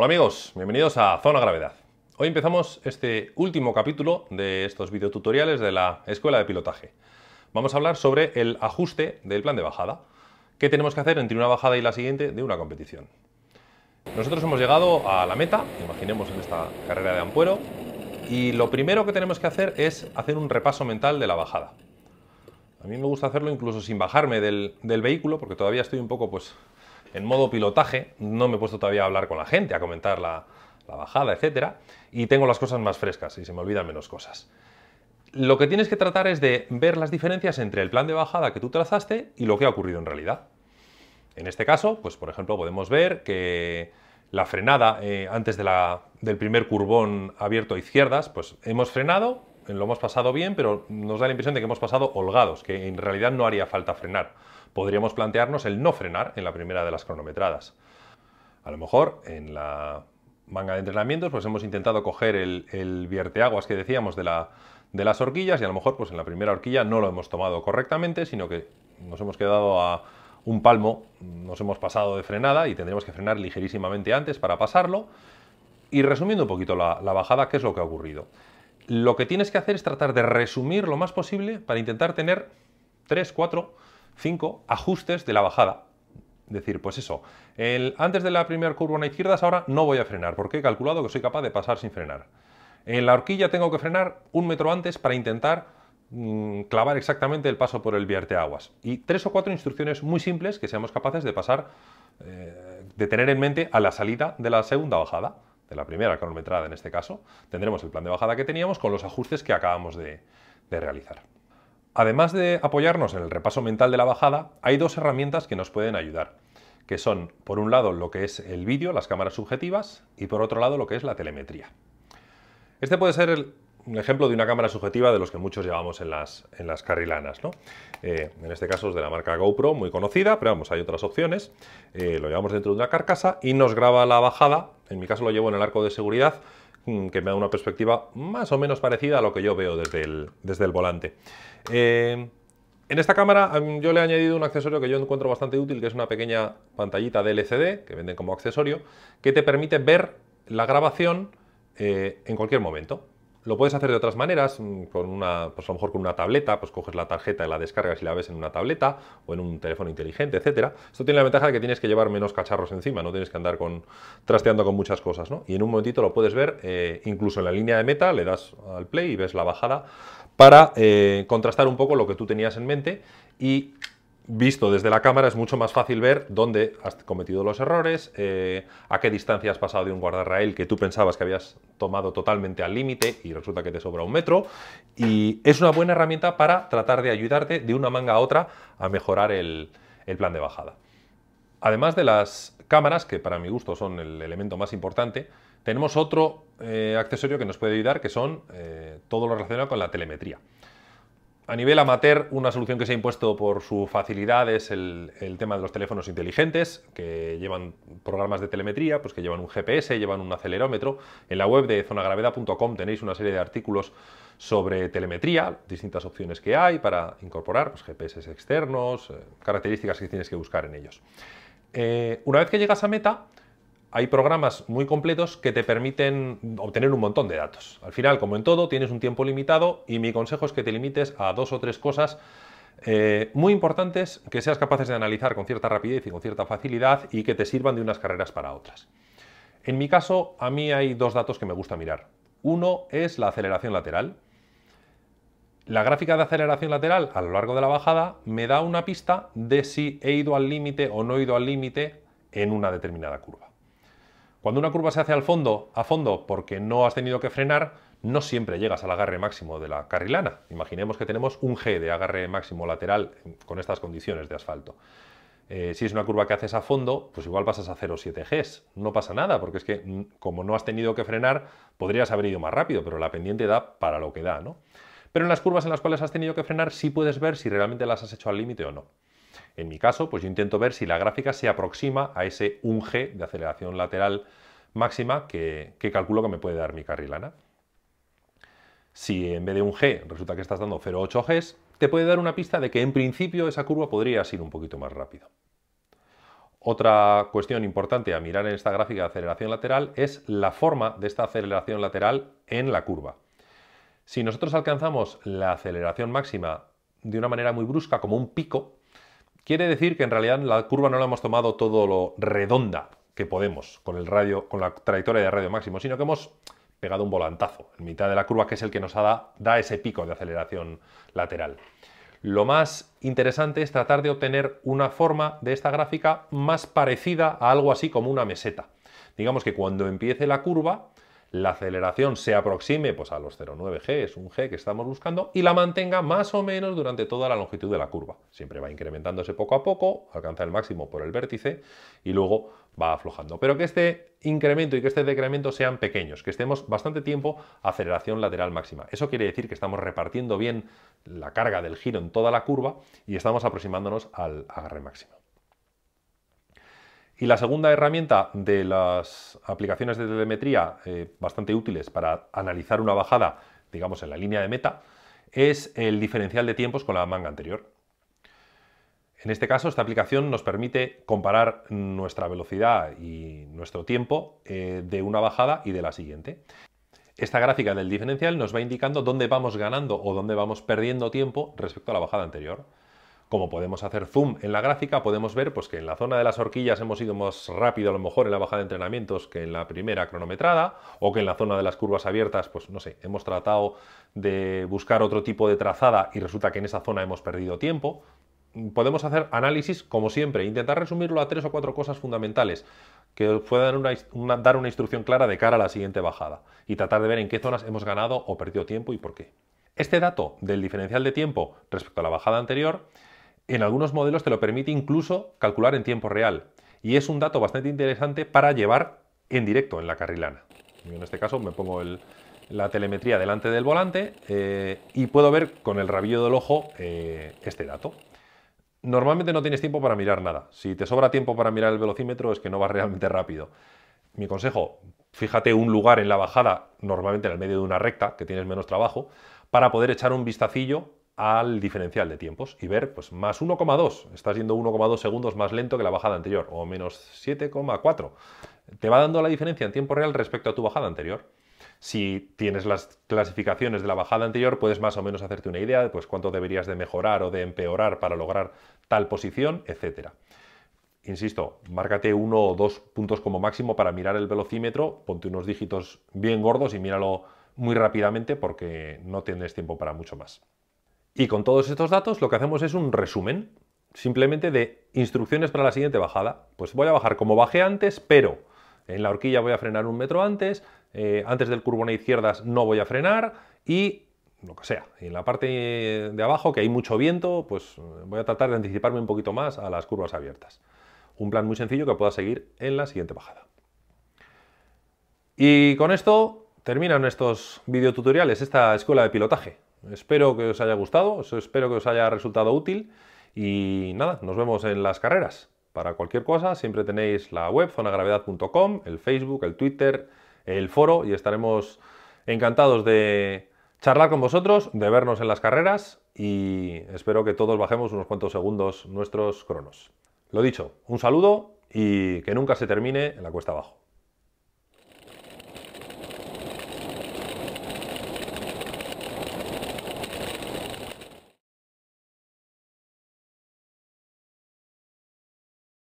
Hola amigos, bienvenidos a Zona Gravedad. Hoy empezamos este último capítulo de estos videotutoriales de la Escuela de Pilotaje. Vamos a hablar sobre el ajuste del plan de bajada. ¿Qué tenemos que hacer entre una bajada y la siguiente de una competición? Nosotros hemos llegado a la meta, imaginemos en esta carrera de Ampuero, y lo primero que tenemos que hacer es hacer un repaso mental de la bajada. A mí me gusta hacerlo incluso sin bajarme del, vehículo, porque todavía estoy un poco pues, en modo pilotaje, no me he puesto todavía a hablar con la gente, a comentar la, bajada, etcétera, y tengo las cosas más frescas y se me olvidan menos cosas. Lo que tienes que tratar es de ver las diferencias entre el plan de bajada que tú trazaste y lo que ha ocurrido en realidad. En este caso, pues por ejemplo, podemos ver que la frenada eh, antes del primer curbón abierto a izquierdas, pues hemos frenado, lo hemos pasado bien, pero nos da la impresión de que hemos pasado holgados, que en realidad no haría falta frenar podríamos plantearnos el no frenar en la primera de las cronometradas. A lo mejor en la manga de entrenamientos pues hemos intentado coger el, vierteaguas que decíamos de, la, de las horquillas y a lo mejor pues en la primera horquilla no lo hemos tomado correctamente, sino que nos hemos quedado a un palmo, nos hemos pasado de frenada y tendremos que frenar ligerísimamente antes para pasarlo. Y resumiendo un poquito la, la bajada, ¿qué es lo que ha ocurrido? Lo que tienes que hacer es tratar de resumir lo más posible para intentar tener 3, 4 5. Ajustes de la bajada. Decir, pues eso, antes de la primera curva a la izquierda, ahora no voy a frenar, porque he calculado que soy capaz de pasar sin frenar. En la horquilla tengo que frenar un metro antes para intentar mm, clavar exactamente el paso por el aguas. Y tres o cuatro instrucciones muy simples que seamos capaces de pasar, eh, de tener en mente a la salida de la segunda bajada de la primera cronometrada en este caso, tendremos el plan de bajada que teníamos con los ajustes que acabamos de realizar. Además de apoyarnos en el repaso mental de la bajada, hay dos herramientas que nos pueden ayudar, que son, por un lado, lo que es el vídeo, las cámaras subjetivas, y por otro lado, lo que es la telemetría. Este puede ser un ejemplo de una cámara subjetiva de los que muchos llevamos en las, en las carrilanas. ¿no? Eh, en este caso es de la marca GoPro, muy conocida, pero vamos, hay otras opciones. Eh, lo llevamos dentro de una carcasa y nos graba la bajada. En mi caso lo llevo en el arco de seguridad Mm, que me da una perspectiva más o menos parecida a lo que yo veo desde el, desde el volante. Eh, en esta cámara mm, yo le he añadido un accesorio que yo encuentro bastante útil, que es una pequeña pantallita de LCD, que venden como accesorio, que te permite ver la grabación eh, en cualquier momento. Lo puedes hacer de otras maneras, mm, con una, pues a lo mejor con una tableta, pues coges la tarjeta y la descargas y la ves en una tableta o en un teléfono inteligente, etcétera. Esto tiene la ventaja de que tienes que llevar menos cacharros encima, no tienes que andar con trasteando con muchas cosas, Y en un momentito lo puedes ver, eh, incluso en la línea de meta, le das al play y ves la bajada para eh, contrastar un poco lo que tú tenías en mente y visto desde la cámara es mucho más fácil ver dónde has cometido los errores, eh, a qué distancia has pasado de un guardarraíl que tú pensabas que habías tomado totalmente al límite y resulta que te sobra un metro. Y es una buena herramienta para tratar de ayudarte de una manga a otra a mejorar el, plan de bajada. Además de las cámaras, que para mi gusto son el elemento más importante, tenemos otro eh, accesorio que nos puede ayudar, que son eh, todo lo relacionado con la telemetría. A nivel amateur, una solución que se ha impuesto por su facilidad es el, tema de los teléfonos inteligentes, que llevan programas de telemetría, pues que llevan un GPS, llevan un acelerómetro. En la web de zonagravedad.com tenéis una serie de artículos sobre telemetría, distintas opciones que hay para incorporar GPS pues, externos, eh, características que tienes que buscar en ellos. Eh, una vez que llegas a meta, hay programas muy completos que te permiten obtener un montón de datos. Al final, como en todo, tienes un tiempo limitado y mi consejo es que te limites a dos o tres cosas eh, muy importantes que seas capaces de analizar con cierta rapidez y con cierta facilidad y que te sirvan de unas carreras para otras. En mi caso, a mí hay dos datos que me gusta mirar. Uno es la aceleración lateral. La gráfica de aceleración lateral a lo largo de la bajada me da una pista de si he ido al límite o no he ido al límite en una determinada curva. Cuando una curva se hace al fondo, a fondo porque no has tenido que frenar, no siempre llegas al agarre máximo de la carrilana. Imaginemos que tenemos un G de agarre máximo lateral con estas condiciones de asfalto. Eh, si es una curva que haces a fondo, pues igual pasas a 0,7 Gs. No pasa nada, porque es que mm, como no has tenido que frenar, podrías haber ido más rápido, pero la pendiente da para lo que da, ¿no? Pero en las curvas en las cuales has tenido que frenar, sí puedes ver si realmente las has hecho al límite o no. En mi caso, pues yo intento ver si la gráfica se aproxima a ese 1G de aceleración lateral máxima que, calculo que me puede dar mi carrilana. Si en vez de un G resulta que estás dando 0,8 g te puede dar una pista de que en principio esa curva podría ser un poquito más rápido. Otra cuestión importante a mirar en esta gráfica de aceleración lateral es la forma de esta aceleración lateral en la curva. Si nosotros alcanzamos la aceleración máxima de una manera muy brusca, como un pico, Quiere decir que en realidad la curva no la hemos tomado todo lo redonda que podemos con, el radio, con la trayectoria de radio máximo, sino que hemos pegado un volantazo en mitad de la curva, que es el que nos da, da ese pico de aceleración lateral. Lo más interesante es tratar de obtener una forma de esta gráfica más parecida a algo así como una meseta. Digamos que cuando empiece la curva, la aceleración se aproxime pues, a los 0,9G, es un G que estamos buscando, y la mantenga más o menos durante toda la longitud de la curva. Siempre va incrementándose poco a poco, alcanza el máximo por el vértice y luego va aflojando. Pero que este incremento y que este decremento sean pequeños, que estemos bastante tiempo aceleración lateral máxima. Eso quiere decir que estamos repartiendo bien la carga del giro en toda la curva y estamos aproximándonos al agarre máximo. Y la segunda herramienta de las aplicaciones de telemetría eh, bastante útiles para analizar una bajada, digamos, en la línea de meta, es el diferencial de tiempos con la manga anterior. En este caso, esta aplicación nos permite comparar nuestra velocidad y nuestro tiempo eh, de una bajada y de la siguiente. Esta gráfica del diferencial nos va indicando dónde vamos ganando o dónde vamos perdiendo tiempo respecto a la bajada anterior como podemos hacer zoom en la gráfica, podemos ver pues, que en la zona de las horquillas hemos ido más rápido a lo mejor en la bajada de entrenamientos que en la primera cronometrada, o que en la zona de las curvas abiertas, pues no sé, hemos tratado de buscar otro tipo de trazada y resulta que en esa zona hemos perdido tiempo. Podemos hacer análisis, como siempre, intentar resumirlo a tres o cuatro cosas fundamentales que puedan dar una instrucción clara de cara a la siguiente bajada y tratar de ver en qué zonas hemos ganado o perdido tiempo y por qué. Este dato del diferencial de tiempo respecto a la bajada anterior en algunos modelos te lo permite incluso calcular en tiempo real. Y es un dato bastante interesante para llevar en directo en la carrilana. En este caso me pongo la telemetría delante del volante eh, y puedo ver con el rabillo del ojo eh, este dato. Normalmente no tienes tiempo para mirar nada. Si te sobra tiempo para mirar el velocímetro es que no vas realmente rápido. Mi consejo, fíjate un lugar en la bajada, normalmente en el medio de una recta, que tienes menos trabajo, para poder echar un vistacillo al diferencial de tiempos y ver, pues más 1,2, estás yendo 1,2 segundos más lento que la bajada anterior, o menos 7,4. Te va dando la diferencia en tiempo real respecto a tu bajada anterior. Si tienes las clasificaciones de la bajada anterior, puedes más o menos hacerte una idea de pues, cuánto deberías de mejorar o de empeorar para lograr tal posición, etc. Insisto, márcate uno o dos puntos como máximo para mirar el velocímetro, ponte unos dígitos bien gordos y míralo muy rápidamente porque no tienes tiempo para mucho más. Y con todos estos datos lo que hacemos es un resumen, simplemente de instrucciones para la siguiente bajada. Pues voy a bajar como bajé antes, pero en la horquilla voy a frenar un metro antes, eh, antes del curbón a izquierdas no voy a frenar y lo que sea. Y en la parte de abajo, que hay mucho viento, pues voy a tratar de anticiparme un poquito más a las curvas abiertas. Un plan muy sencillo que pueda seguir en la siguiente bajada. Y con esto terminan estos videotutoriales, esta escuela de pilotaje. Espero que os haya gustado, espero que os haya resultado útil y nada, nos vemos en las carreras. Para cualquier cosa siempre tenéis la web zonagravedad.com, el Facebook, el Twitter, el foro y estaremos encantados de charlar con vosotros, de vernos en las carreras y espero que todos bajemos unos cuantos segundos nuestros cronos. Lo dicho, un saludo y que nunca se termine en la cuesta abajo.